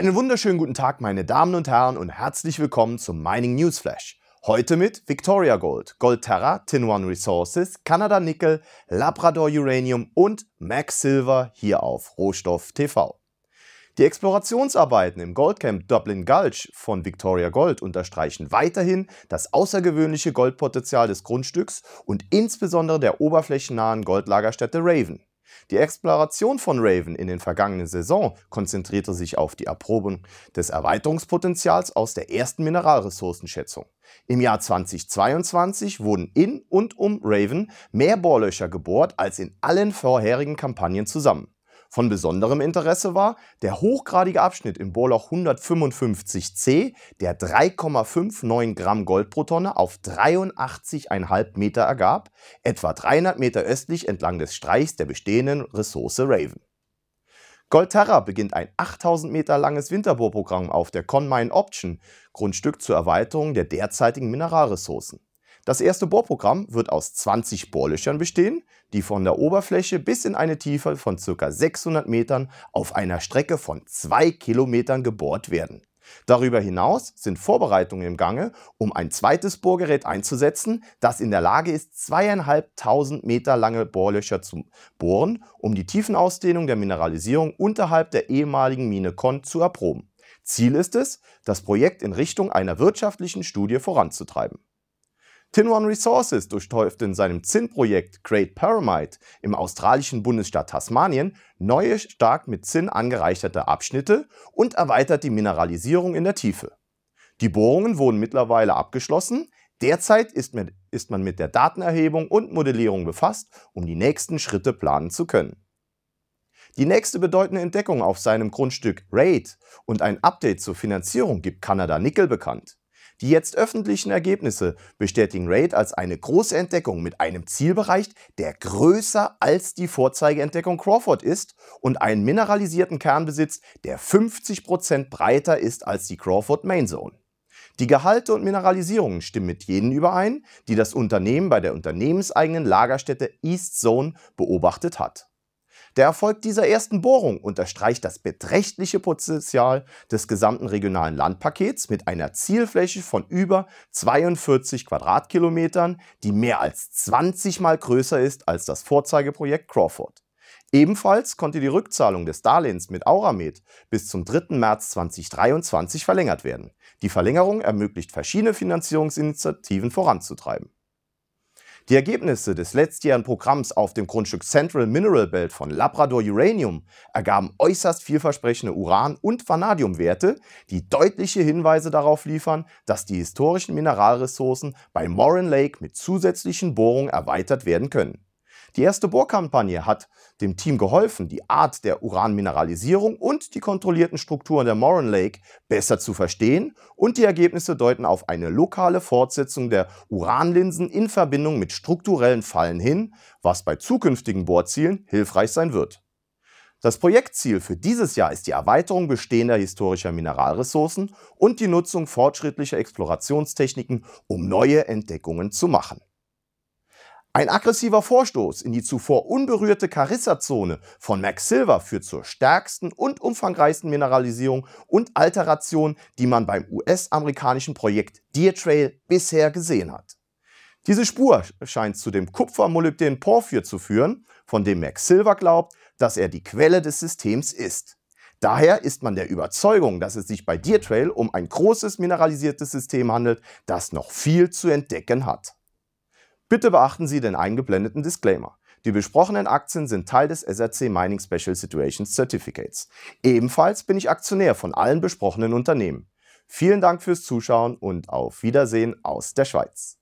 Einen wunderschönen guten Tag, meine Damen und Herren, und herzlich willkommen zum Mining News Flash. Heute mit Victoria Gold, Goldterra, Tin One Resources, Canada Nickel, Labrador Uranium und Max Silver hier auf Rohstoff TV. Die Explorationsarbeiten im Goldcamp Dublin Gulch von Victoria Gold unterstreichen weiterhin das außergewöhnliche Goldpotenzial des Grundstücks und insbesondere der oberflächennahen Goldlagerstätte Raven. Die Exploration von Raven in den vergangenen Saison konzentrierte sich auf die Erprobung des Erweiterungspotenzials aus der ersten Mineralressourcenschätzung. Im Jahr 2022 wurden in und um Raven mehr Bohrlöcher gebohrt als in allen vorherigen Kampagnen zusammen. Von besonderem Interesse war der hochgradige Abschnitt im Bohrloch 155C, der 3,59 Gramm Gold pro Tonne auf 83,5 Meter ergab, etwa 300 Meter östlich entlang des Streichs der bestehenden Ressource Raven. Goldterra beginnt ein 8000 Meter langes Winterbohrprogramm auf der Conmine Option, Grundstück zur Erweiterung der derzeitigen Mineralressourcen. Das erste Bohrprogramm wird aus 20 Bohrlöchern bestehen, die von der Oberfläche bis in eine Tiefe von ca. 600 Metern auf einer Strecke von 2 Kilometern gebohrt werden. Darüber hinaus sind Vorbereitungen im Gange, um ein zweites Bohrgerät einzusetzen, das in der Lage ist, zweieinhalbtausend Meter lange Bohrlöcher zu bohren, um die Tiefenausdehnung der Mineralisierung unterhalb der ehemaligen Mine Kon zu erproben. Ziel ist es, das Projekt in Richtung einer wirtschaftlichen Studie voranzutreiben. Tin One Resources durchläuft in seinem Zinnprojekt Great Pyramide im australischen Bundesstaat Tasmanien neue, stark mit Zinn angereicherte Abschnitte und erweitert die Mineralisierung in der Tiefe. Die Bohrungen wurden mittlerweile abgeschlossen. Derzeit ist, mit, ist man mit der Datenerhebung und Modellierung befasst, um die nächsten Schritte planen zu können. Die nächste bedeutende Entdeckung auf seinem Grundstück Raid und ein Update zur Finanzierung gibt Kanada Nickel bekannt. Die jetzt öffentlichen Ergebnisse bestätigen RAID als eine große Entdeckung mit einem Zielbereich, der größer als die Vorzeigeentdeckung Crawford ist und einen mineralisierten Kern besitzt, der 50% breiter ist als die Crawford Main Zone. Die Gehalte und Mineralisierungen stimmen mit jenen überein, die das Unternehmen bei der unternehmenseigenen Lagerstätte East Zone beobachtet hat. Der Erfolg dieser ersten Bohrung unterstreicht das beträchtliche Potenzial des gesamten regionalen Landpakets mit einer Zielfläche von über 42 Quadratkilometern, die mehr als 20 Mal größer ist als das Vorzeigeprojekt Crawford. Ebenfalls konnte die Rückzahlung des Darlehens mit Auramed bis zum 3. März 2023 verlängert werden. Die Verlängerung ermöglicht verschiedene Finanzierungsinitiativen voranzutreiben. Die Ergebnisse des letztjährigen Programms auf dem Grundstück Central Mineral Belt von Labrador Uranium ergaben äußerst vielversprechende Uran- und Vanadiumwerte, die deutliche Hinweise darauf liefern, dass die historischen Mineralressourcen bei Moran Lake mit zusätzlichen Bohrungen erweitert werden können. Die erste Bohrkampagne hat dem Team geholfen, die Art der Uranmineralisierung und die kontrollierten Strukturen der Moran Lake besser zu verstehen und die Ergebnisse deuten auf eine lokale Fortsetzung der Uranlinsen in Verbindung mit strukturellen Fallen hin, was bei zukünftigen Bohrzielen hilfreich sein wird. Das Projektziel für dieses Jahr ist die Erweiterung bestehender historischer Mineralressourcen und die Nutzung fortschrittlicher Explorationstechniken, um neue Entdeckungen zu machen. Ein aggressiver Vorstoß in die zuvor unberührte Carissa-Zone von Max Silver führt zur stärksten und umfangreichsten Mineralisierung und Alteration, die man beim US-amerikanischen Projekt Deer Trail bisher gesehen hat. Diese Spur scheint zu dem Kupfermolybden Porphyr zu führen, von dem Max Silver glaubt, dass er die Quelle des Systems ist. Daher ist man der Überzeugung, dass es sich bei Deer Trail um ein großes mineralisiertes System handelt, das noch viel zu entdecken hat. Bitte beachten Sie den eingeblendeten Disclaimer. Die besprochenen Aktien sind Teil des SRC Mining Special Situations Certificates. Ebenfalls bin ich Aktionär von allen besprochenen Unternehmen. Vielen Dank fürs Zuschauen und auf Wiedersehen aus der Schweiz.